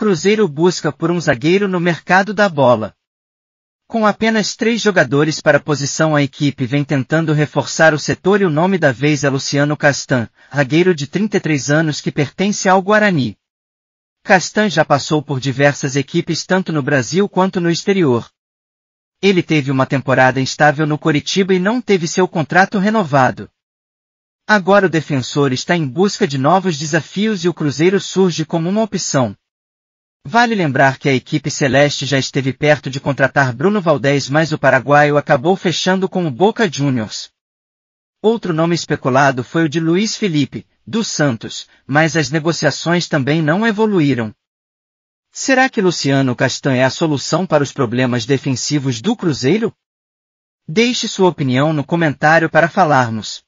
Cruzeiro busca por um zagueiro no mercado da bola. Com apenas três jogadores para a posição a equipe vem tentando reforçar o setor e o nome da vez é Luciano Castan, zagueiro de 33 anos que pertence ao Guarani. Castan já passou por diversas equipes tanto no Brasil quanto no exterior. Ele teve uma temporada instável no Coritiba e não teve seu contrato renovado. Agora o defensor está em busca de novos desafios e o Cruzeiro surge como uma opção, Vale lembrar que a equipe celeste já esteve perto de contratar Bruno Valdés, mas o paraguaio acabou fechando com o Boca Juniors. Outro nome especulado foi o de Luiz Felipe, do Santos, mas as negociações também não evoluíram. Será que Luciano Castan é a solução para os problemas defensivos do Cruzeiro? Deixe sua opinião no comentário para falarmos.